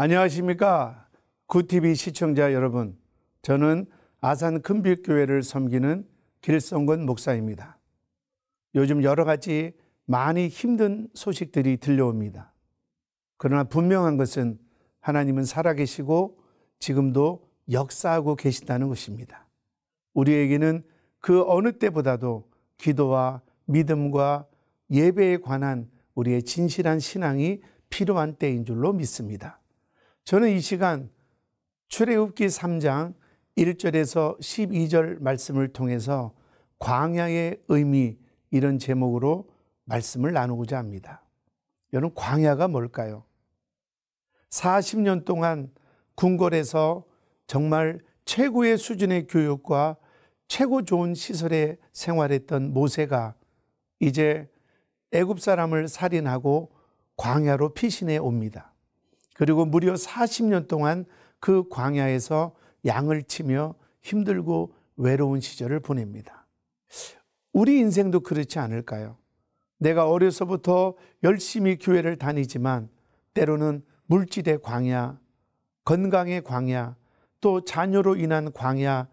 안녕하십니까. 구TV 시청자 여러분. 저는 아산 금빛교회를 섬기는 길성건 목사입니다. 요즘 여러 가지 많이 힘든 소식들이 들려옵니다. 그러나 분명한 것은 하나님은 살아계시고 지금도 역사하고 계신다는 것입니다. 우리에게는 그 어느 때보다도 기도와 믿음과 예배에 관한 우리의 진실한 신앙이 필요한 때인 줄로 믿습니다. 저는 이 시간 출애굽기 3장 1절에서 12절 말씀을 통해서 광야의 의미 이런 제목으로 말씀을 나누고자 합니다. 여러분 광야가 뭘까요? 40년 동안 궁궐에서 정말 최고의 수준의 교육과 최고 좋은 시설에 생활했던 모세가 이제 애굽 사람을 살인하고 광야로 피신해 옵니다. 그리고 무려 40년 동안 그 광야에서 양을 치며 힘들고 외로운 시절을 보냅니다. 우리 인생도 그렇지 않을까요? 내가 어려서부터 열심히 교회를 다니지만 때로는 물질의 광야, 건강의 광야, 또 자녀로 인한 광야,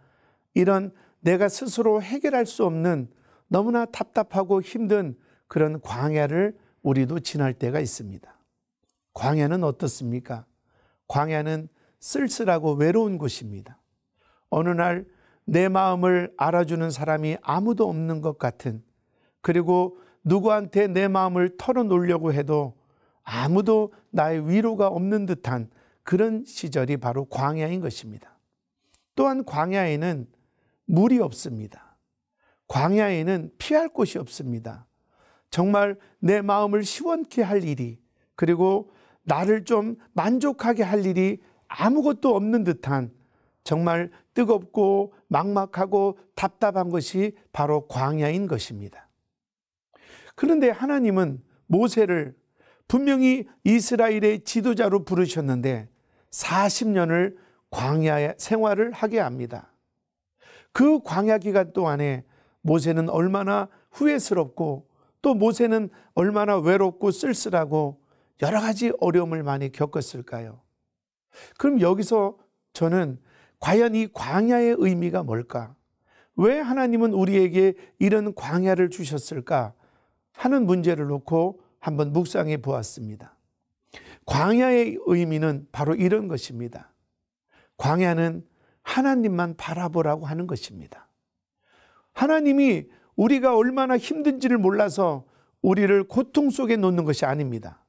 이런 내가 스스로 해결할 수 없는 너무나 답답하고 힘든 그런 광야를 우리도 지날 때가 있습니다. 광야는 어떻습니까? 광야는 쓸쓸하고 외로운 곳입니다. 어느 날 내 마음을 알아주는 사람이 아무도 없는 것 같은 그리고 누구한테 내 마음을 털어놓으려고 해도 아무도 나의 위로가 없는 듯한 그런 시절이 바로 광야인 것입니다. 또한 광야에는 물이 없습니다. 광야에는 피할 곳이 없습니다. 정말 내 마음을 시원케 할 일이 그리고 나를 좀 만족하게 할 일이 아무것도 없는 듯한 정말 뜨겁고 막막하고 답답한 것이 바로 광야인 것입니다. 그런데 하나님은 모세를 분명히 이스라엘의 지도자로 부르셨는데 40년을 광야 의 생활을 하게 합니다. 그 광야 기간 동안에 모세는 얼마나 후회스럽고 또 모세는 얼마나 외롭고 쓸쓸하고 여러 가지 어려움을 많이 겪었을까요? 그럼 여기서 저는 과연 이 광야의 의미가 뭘까? 왜 하나님은 우리에게 이런 광야를 주셨을까? 하는 문제를 놓고 한번 묵상해 보았습니다. 광야의 의미는 바로 이런 것입니다. 광야는 하나님만 바라보라고 하는 것입니다. 하나님이 우리가 얼마나 힘든지를 몰라서 우리를 고통 속에 놓는 것이 아닙니다.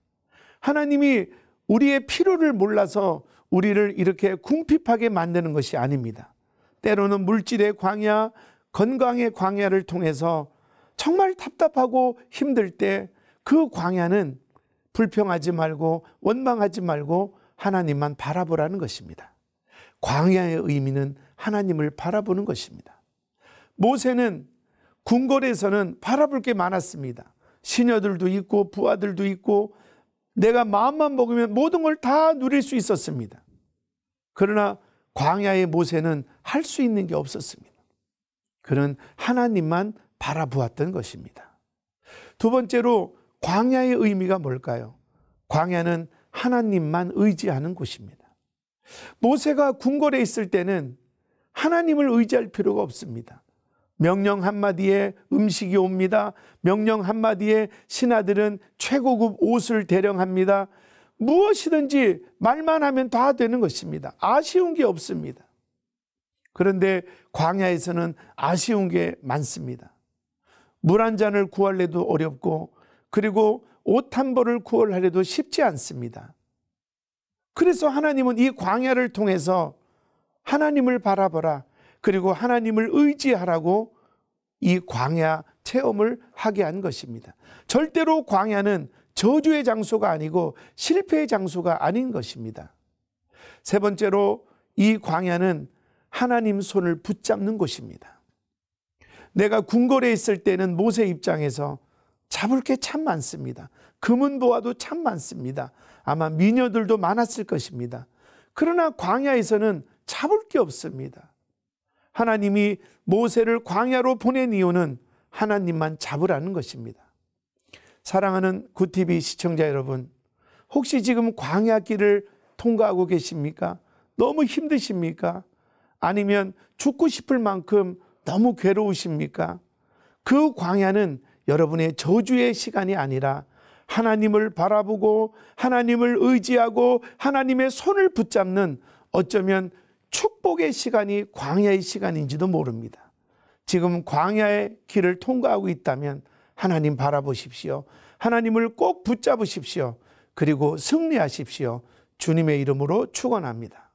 하나님이 우리의 필요를 몰라서 우리를 이렇게 궁핍하게 만드는 것이 아닙니다. 때로는 물질의 광야, 건강의 광야를 통해서 정말 답답하고 힘들 때 그 광야는 불평하지 말고 원망하지 말고 하나님만 바라보라는 것입니다. 광야의 의미는 하나님을 바라보는 것입니다. 모세는 궁궐에서는 바라볼 게 많았습니다. 시녀들도 있고 부하들도 있고 내가 마음만 먹으면 모든 걸 다 누릴 수 있었습니다. 그러나 광야의 모세는 할 수 있는 게 없었습니다. 그는 하나님만 바라보았던 것입니다. 두 번째로 광야의 의미가 뭘까요? 광야는 하나님만 의지하는 곳입니다. 모세가 궁궐에 있을 때는 하나님을 의지할 필요가 없습니다. 명령 한마디에 음식이 옵니다. 명령 한마디에 신하들은 최고급 옷을 대령합니다. 무엇이든지 말만 하면 다 되는 것입니다. 아쉬운 게 없습니다. 그런데 광야에서는 아쉬운 게 많습니다. 물 한 잔을 구할래도 어렵고 그리고 옷 한 벌을 구할래도 쉽지 않습니다. 그래서 하나님은 이 광야를 통해서 하나님을 바라보라. 그리고 하나님을 의지하라고 이 광야 체험을 하게 한 것입니다. 절대로 광야는 저주의 장소가 아니고 실패의 장소가 아닌 것입니다. 세 번째로 이 광야는 하나님 손을 붙잡는 곳입니다. 내가 궁궐에 있을 때는 모세 입장에서 잡을 게 참 많습니다. 금은 보아도 참 많습니다. 아마 미녀들도 많았을 것입니다. 그러나 광야에서는 잡을 게 없습니다. 하나님이 모세를 광야로 보낸 이유는 하나님만 잡으라는 것입니다. 사랑하는 구티비 시청자 여러분, 혹시 지금 광야 길을 통과하고 계십니까? 너무 힘드십니까? 아니면 죽고 싶을 만큼 너무 괴로우십니까? 그 광야는 여러분의 저주의 시간이 아니라 하나님을 바라보고 하나님을 의지하고 하나님의 손을 붙잡는 어쩌면 축복의 시간이 광야의 시간인지도 모릅니다. 지금 광야의 길을 통과하고 있다면 하나님 바라보십시오. 하나님을 꼭 붙잡으십시오. 그리고 승리하십시오. 주님의 이름으로 축원합니다.